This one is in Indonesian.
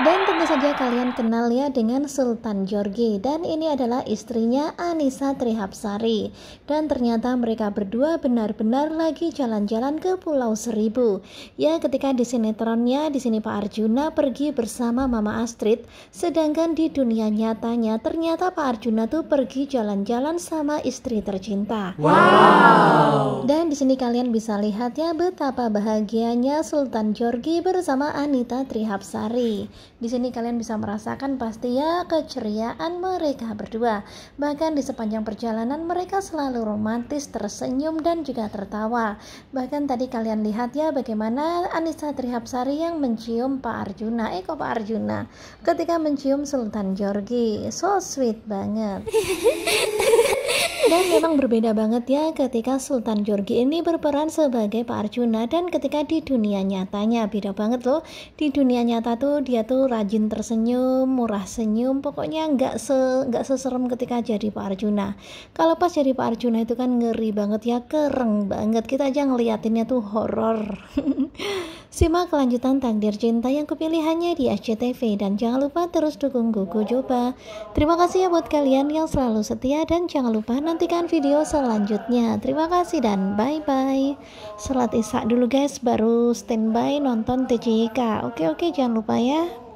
Dan tentu saja kalian kenal ya dengan Sultan George dan ini adalah istrinya Anissa Trihapsari. Dan ternyata mereka berdua benar-benar lagi jalan-jalan ke Pulau Seribu. Ya ketika di sinetronnya di sini Pak Arjuna pergi bersama Mama Astrid, sedangkan di dunia nyatanya ternyata Pak Arjuna tuh pergi jalan-jalan sama istri tercinta. Wow. Dan di sini kalian bisa lihat ya betapa bahagianya Sultan George bersama Anita Trihapsari. Di sini kalian bisa merasakan pasti ya keceriaan mereka berdua. Bahkan di sepanjang perjalanan mereka selalu romantis, tersenyum dan juga tertawa. Bahkan tadi kalian lihat ya bagaimana Anissa Trihapsari yang mencium Pak Arjuna, eh kok Pak Arjuna, ketika mencium Sultan Jorgi. So sweet banget. Dan memang berbeda banget ya ketika Sultan Jorgi ini berperan sebagai Pak Arjuna dan ketika di dunia nyatanya beda banget loh. Di dunia nyata tuh dia tuh rajin tersenyum, murah senyum, pokoknya nggak se nggak seserem ketika jadi Pak Arjuna. Kalau pas jadi Pak Arjuna itu kan ngeri banget ya, kereng banget. Kita aja ngeliatinnya tuh horor. Simak kelanjutan takdir cinta yang kepilihannya di SCTV dan jangan lupa terus dukung Gugu Coba. Terima kasih ya buat kalian yang selalu setia dan jangan lupa nanti Nantikan video selanjutnya. Terima kasih dan bye-bye. Salat isya dulu guys, baru standby nonton TCK. Oke oke, jangan lupa ya.